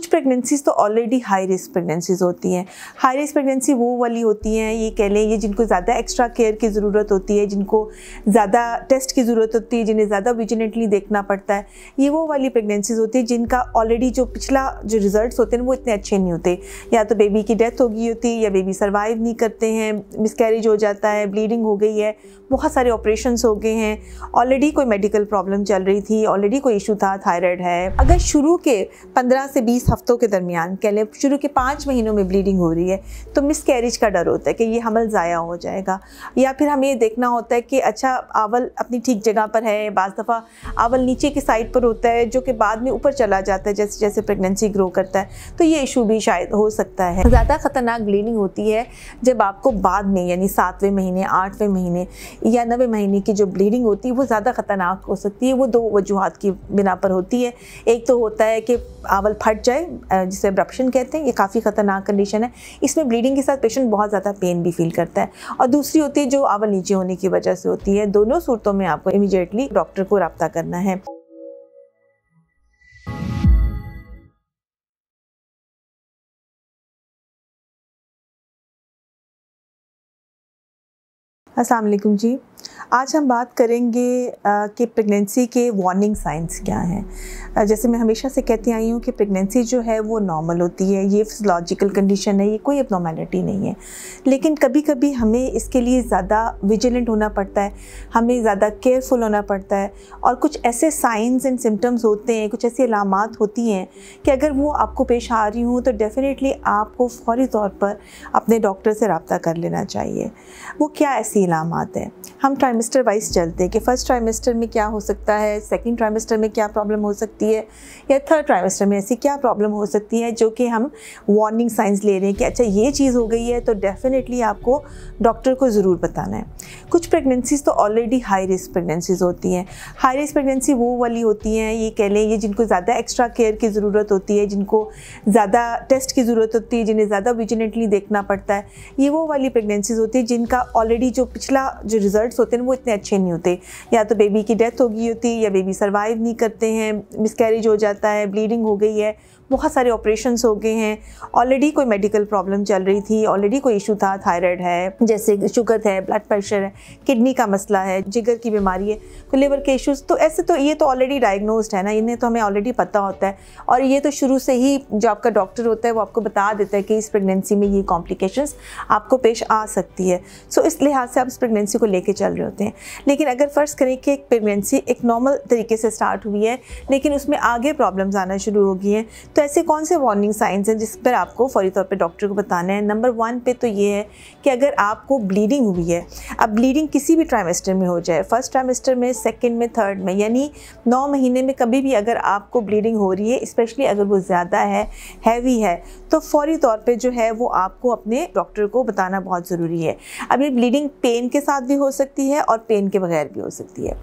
कुछ प्रेगनेंसीज़ तो already high risk pregnancies होती हैं हाई रिस्क प्रेगनेंसी वो वाली होती हैं ये कह लें ये जिनको ज़्यादा एक्स्ट्रा केयर की ज़रूरत होती है जिनको ज़्यादा टेस्ट की ज़रूरत होती है जिन्हें ज़्यादा विजिनेटली देखना पड़ता है ये वो वाली प्रेगनेंसीज़ होती है जिनका ऑलरेडी जो पिछला जो रिजल्ट होते हैं वो इतने अच्छे नहीं होते या तो बेबी की डेथ हो गई होती है या बेबी सर्वाइव नहीं करते हैं मिसकैरेज हो जाता है ब्लीडिंग हो गई है बहुत सारे ऑपरेशन हो गए हैं ऑलरेडी कोई मेडिकल प्रॉब्लम चल रही थी ऑलरेडी कोई इशू था थायराइड है अगर शुरू के पंद्रह से बीस हफ्तों के दरमियान कह लें शुरू के पाँच महीनों में ब्लीडिंग हो रही है तो मिस कैरिज का डर होता है कि ये हमल ज़ाया हो जाएगा या फिर हमें ये देखना होता है कि अच्छा आवल अपनी ठीक जगह पर है बज़ दफ़ा आवल नीचे की साइड पर होता है जो कि बाद में ऊपर चला जाता है जैसे जैसे प्रेगनेंसी ग्रो करता है तो ये इशू भी शायद हो सकता है ज़्यादा ख़तरनाक ब्लीडिंग होती है जब आपको बाद में यानी सातवें महीने आठवें महीने या नवे महीने की जो ब्लीडिंग होती है वो ज़्यादा ख़तरनाक हो सकती है वो दो वजूहत की बिना पर होती है एक तो होता है कि आवल फट जाए है जिसे एब्रप्शन कहते हैं ये काफ़ी ख़तरनाक कंडीशन है इसमें ब्लीडिंग के साथ पेशेंट बहुत ज़्यादा पेन भी फील करता है और दूसरी होती है जो आवल नीचे होने की वजह से होती है दोनों सूरतों में आपको इमीडिएटली डॉक्टर को रबता करना है असलम जी आज हम बात करेंगे कि प्रेगनेंसी के वार्निंग साइंस क्या हैं जैसे मैं हमेशा से कहती आई हूँ कि प्रेगनेंसी जो है वो नॉर्मल होती है ये फिजलॉजिकल कंडीशन है ये कोई एबनॉर्मेलिटी नहीं है लेकिन कभी कभी हमें इसके लिए ज़्यादा विजिलेंट होना पड़ता है हमें ज़्यादा केयरफुल होना पड़ता है और कुछ ऐसे साइंस एंड सिम्टम्स होते हैं कुछ ऐसी अलामत होती हैं कि अगर वो आपको पेश आ रही हूँ तो डेफ़िनेटली आपको फौरी तौर पर अपने डॉक्टर से रबता कर लेना चाहिए वो क्या ऐसी अलामत हैं हम ट्राई ट्राइमेस्टर वाइज चलते हैं कि फर्स्ट ट्राइमेस्टर में क्या हो सकता है सेकंड ट्राइमेस्टर में क्या प्रॉब्लम हो सकती है या थर्ड ट्राइमेस्टर में ऐसी क्या प्रॉब्लम हो सकती है जो कि हम वार्निंग साइंस ले रहे हैं कि अच्छा ये चीज़ हो गई है तो डेफिनेटली आपको डॉक्टर को ज़रूर बताना है कुछ प्रेगनेंसीज़ तो ऑलरेडी हाई रिस्क प्रेगनेंसीज़ होती हैं हाई रिस्क प्रेगनेंसी वो वाली होती हैं ये कह लें ये जिनको ज़्यादा एक्स्ट्रा केयर की ज़रूरत होती है जिनको ज़्यादा टेस्ट की ज़रूरत होती है जिन्हें ज़्यादा विजिनेटली देखना पड़ता है ये वो वाली प्रेगनेंसीज़ होती है जिनका ऑलरेडी जो पिछला जो रिजल्ट होते हैं रीज़न वो इतने अच्छे नहीं होते या तो बेबी की डेथ हो गई होती या बेबी सर्वाइव नहीं करते हैं मिसकैरेज हो जाता है ब्लीडिंग हो गई है बहुत सारे ऑपरेशन हो गए हैं ऑलरेडी कोई मेडिकल प्रॉब्लम चल रही थी ऑलरेडी कोई इशू था थायराइड है जैसे शुगर है ब्लड प्रेशर है किडनी का मसला है जिगर की बीमारी है तो लिवर के इश्यूज़ तो ऐसे तो ये तो ऑलरेडी डायग्नोस्ड है ना इन्हें तो हमें ऑलरेडी पता होता है और ये तो शुरू से ही जो आपका डॉक्टर होता है वो आपको बता देता है कि इस प्रेगनेंसी में ये कॉम्प्लिकेशन आपको पेश आ सकती है सो इस लिहाज से आप इस प्रेगनेंसी को लेकर चल रहे होते हैं लेकिन अगर फ़र्ज़ करें कि एक प्रेगनेंसी एक नॉर्मल तरीके से स्टार्ट हुई है लेकिन उसमें आगे प्रॉब्लम्स आना शुरू हो गई हैं तो तो ऐसे कौन से वार्निंग साइंस हैं जिस पर आपको फौरी तौर पर डॉक्टर को बताना है नंबर वन पे तो ये है कि अगर आपको ब्लीडिंग हुई है अब ब्लीडिंग किसी भी ट्राइमेस्टर में हो जाए फर्स्ट ट्राइमेस्टर में सेकेंड में थर्ड में यानी नौ महीने में कभी भी अगर आपको ब्लीडिंग हो रही है स्पेशली अगर वो ज़्यादा है हैवी है तो फौरी तौर पर जो है वो आपको अपने डॉक्टर को बताना बहुत ज़रूरी है अब ये ब्लीडिंग पेन के साथ भी हो सकती है और पेन के बगैर भी हो सकती है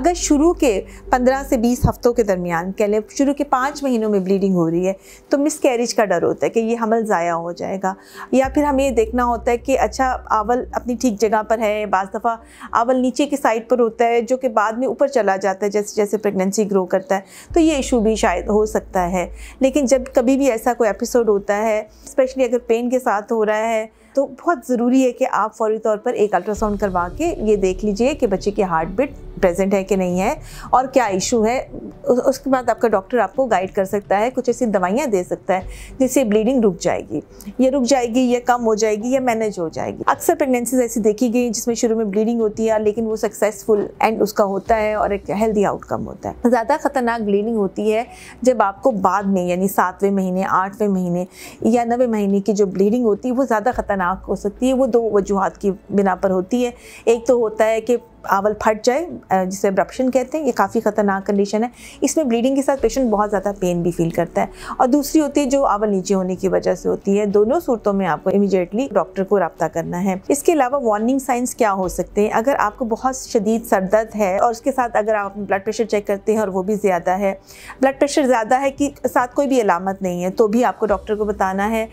अगर शुरू के पंद्रह से बीस हफ्तों के दरमियान कह लें शुरू के पाँच महीनों में ब्लीडिंग हो रही रही है तो मिस कैरेज का डर होता है कि ये हमल ज़ाया हो जाएगा या फिर हमें ये देखना होता है कि अच्छा आवल अपनी ठीक जगह पर है बज़ दफ़ा आवल नीचे की साइड पर होता है जो कि बाद में ऊपर चला जाता है जैसे जैसे प्रेगनेंसी ग्रो करता है तो ये इशू भी शायद हो सकता है लेकिन जब कभी भी ऐसा कोई एपिसोड होता है स्पेशली अगर पेन के साथ हो रहा है तो बहुत ज़रूरी है कि आप फौरी तौर पर एक अल्ट्रासाउंड करवा के ये देख लीजिए कि बच्चे की हार्ट बीट प्रेजेंट है कि नहीं है और क्या इशू है उसके बाद आपका डॉक्टर आपको गाइड कर सकता है कुछ ऐसी दवाइयाँ दे सकता है जिससे ब्लीडिंग रुक जाएगी ये रुक जाएगी या कम हो जाएगी या मैनेज हो जाएगी अक्सर प्रेगनेंसीज ऐसी देखी गई जिसमें शुरू में ब्लीडिंग होती है लेकिन वो सक्सेसफुल एंड उसका होता है और एक हेल्दी आउटकम होता है ज़्यादा खतरनाक ब्लीडिंग होती है जब आपको बाद में यानी सातवें महीने आठवें महीने या नवे महीने की जो ब्लीडिंग होती है वो ज़्यादा खतरनाक तनाक हो सकती है वो दो वजूहत की बिना पर होती है एक तो होता है कि आवल फट जाए जिसे ब्रप्शन कहते हैं ये काफ़ी ख़तरनाक कंडीशन है इसमें ब्लीडिंग के साथ पेशेंट बहुत ज़्यादा पेन भी फील करता है और दूसरी होती है जो आवल नीचे होने की वजह से होती है दोनों सूरतों में आपको इमीजिएटली डॉक्टर को रबता करना है इसके अलावा वार्निंग साइंस क्या हो सकते हैं अगर आपको बहुत शदीद सरदर्द है और उसके साथ अगर आप ब्लड प्रेशर चेक करते हैं और वो भी ज़्यादा है ब्लड प्रेशर ज़्यादा है कि साथ कोई भी अलामत नहीं है तो भी आपको डॉक्टर को बताना है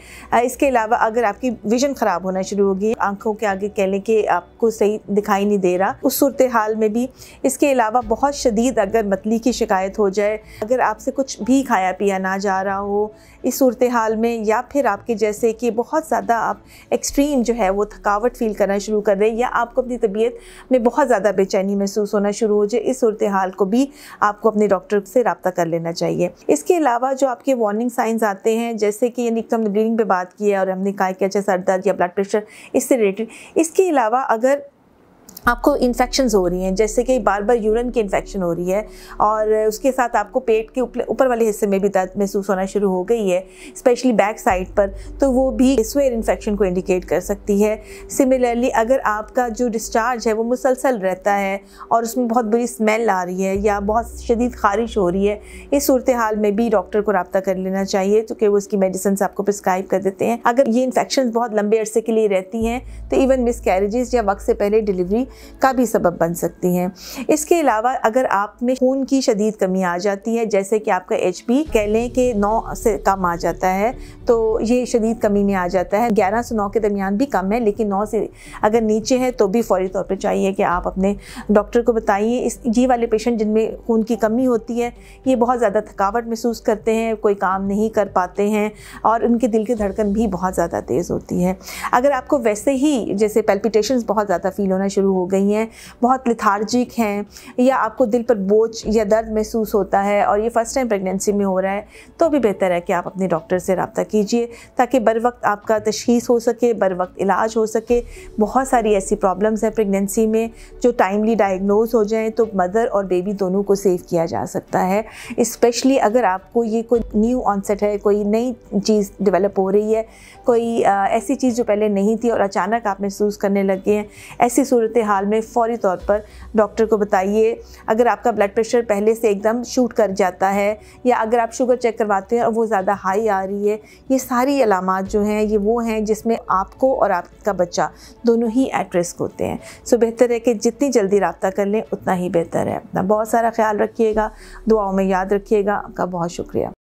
इसके अलावा अगर आपकी विजन ख़राब होना शुरू होगी आंखों के आगे कह लें कि आपको सही दिखाई नहीं दे रहा उस सूरत हाल में भी इसके अलावा बहुत शदीद अगर मतली की शिकायत हो जाए अगर आपसे कुछ भी खाया पिया ना जा रहा हो इस सूरत हाल में या फिर आपके जैसे कि बहुत ज़्यादा आप एक्सट्रीम जो है वो थकावट फील करना शुरू कर दें या आपको अपनी तबीयत में बहुत ज़्यादा बेचैनी महसूस होना शुरू हो जाए इस सूरत हाल को भी आपको अपने डॉक्टर से रबता कर लेना चाहिए इसके अलावा जो आपके वार्निंग साइंस आते हैं जैसे कि यानी तो हमने ब्लीडिंग पर बात की है और हमने कहा कि अच्छा सर दर्द या ब्लड प्रेशर इससे रिलेटेड इसके अलावा अगर आपको इन्फेक्शन हो रही हैं जैसे कि बार बार यूरिन की इन्फेक्शन हो रही है और उसके साथ आपको पेट के ऊपर वाले हिस्से में भी दर्द महसूस होना शुरू हो गई है स्पेशली बैक साइड पर तो वो भी स्वेयर इन्फेक्शन को इंडिकेट कर सकती है सिमिलरली अगर आपका जो डिस्चार्ज है वो मुसलसल रहता है और उसमें बहुत बुरी स्मेल आ रही है या बहुत शदीद खारिश हो रही है इस सूरत हाल में भी डॉक्टर को रबता कर लेना चाहिए क्योंकि वो उसकी मेडिसिन आपको प्रिस्क्राइब कर देते हैं अगर ये इन्फेक्शन बहुत लंबे अरसे के लिए रहती हैं तो इवन मिस या वक्त से पहले डिलीवरी का भी सबब बन सकती हैं इसके अलावा अगर आप में खून की शदीद कमी आ जाती है जैसे कि आपका एच पी कह लें कि नौ से कम आ जाता है तो ये शदीद कमी में आ जाता है ग्यारह से नौ के दरमियान भी कम है लेकिन नौ से अगर नीचे है तो भी फौरी तौर पर चाहिए कि आप अपने डॉक्टर को बताइए इस ये वाले पेशेंट जिनमें खून की कमी होती है ये बहुत ज़्यादा थकावट महसूस करते हैं कोई काम नहीं कर पाते हैं और उनके दिल की धड़कन भी बहुत ज़्यादा तेज़ होती है अगर आपको वैसे ही जैसे पेल्पिटेशन बहुत ज़्यादा फील होना शुरू हो गई हैं बहुत लिथार्जिक हैं या आपको दिल पर बोझ या दर्द महसूस होता है और ये फर्स्ट टाइम प्रेगनेंसी में हो रहा है तो भी बेहतर है कि आप अपने डॉक्टर से रबता कीजिए ताकि बर वक्त आपका तशीस हो सके बर वक्त इलाज हो सके बहुत सारी ऐसी प्रॉब्लम्स हैं प्रेगनेंसी में जो टाइमली डायग्नोज हो जाएँ तो मदर और बेबी दोनों को सेव किया जा सकता है इस्पेशली अगर आपको ये कोई न्यू ऑनसेट है कोई नई चीज़ डेवलप हो रही है कोई ऐसी चीज़ जो पहले नहीं थी और अचानक आप महसूस करने लग गए हैं ऐसी सूरत हाल में फौरी तौर पर डॉक्टर को बताइए अगर आपका ब्लड प्रेशर पहले से एकदम शूट कर जाता है या अगर आप शुगर चेक करवाते हैं और वो ज़्यादा हाई आ रही है ये सारी अलामत जो हैं ये वो हैं जिसमें आपको और आपका बच्चा दोनों ही एट रिस्क होते हैं सो बेहतर है कि जितनी जल्दी रबता कर लें उतना ही बेहतर है अपना बहुत सारा ख्याल रखिएगा दुआओं में याद रखिएगा आपका बहुत शुक्रिया